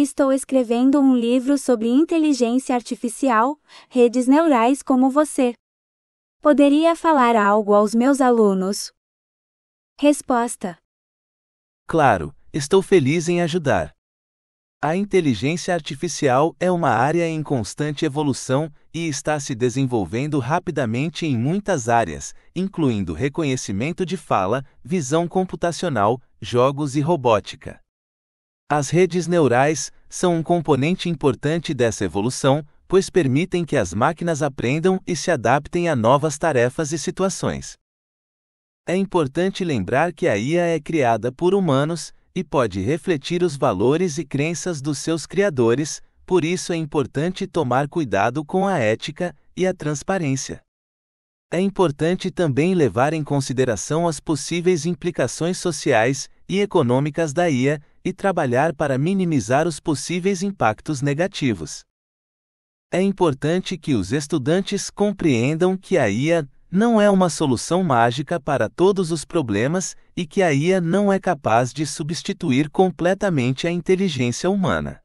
Estou escrevendo um livro sobre inteligência artificial, redes neurais como você. Poderia falar algo aos meus alunos? Resposta: Claro, estou feliz em ajudar. A inteligência artificial é uma área em constante evolução e está se desenvolvendo rapidamente em muitas áreas, incluindo reconhecimento de fala, visão computacional, jogos e robótica. As redes neurais são um componente importante dessa evolução, pois permitem que as máquinas aprendam e se adaptem a novas tarefas e situações. É importante lembrar que a IA é criada por humanos e pode refletir os valores e crenças dos seus criadores, por isso é importante tomar cuidado com a ética e a transparência. É importante também levar em consideração as possíveis implicações sociais e econômicas da IA e trabalhar para minimizar os possíveis impactos negativos. É importante que os estudantes compreendam que a IA não é uma solução mágica para todos os problemas e que a IA não é capaz de substituir completamente a inteligência humana.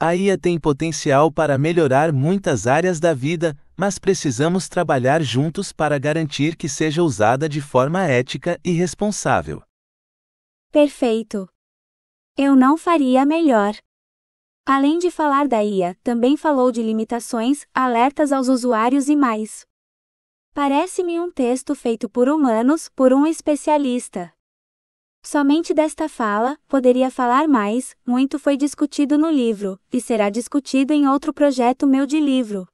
A IA tem potencial para melhorar muitas áreas da vida, mas precisamos trabalhar juntos para garantir que seja usada de forma ética e responsável. Perfeito! Eu não faria melhor. Além de falar da IA, também falou de limitações, alertas aos usuários e mais. Parece-me um texto feito por humanos, por um especialista. Somente desta fala, poderia falar mais, muito foi discutido no livro, e será discutido em outro projeto meu de livro.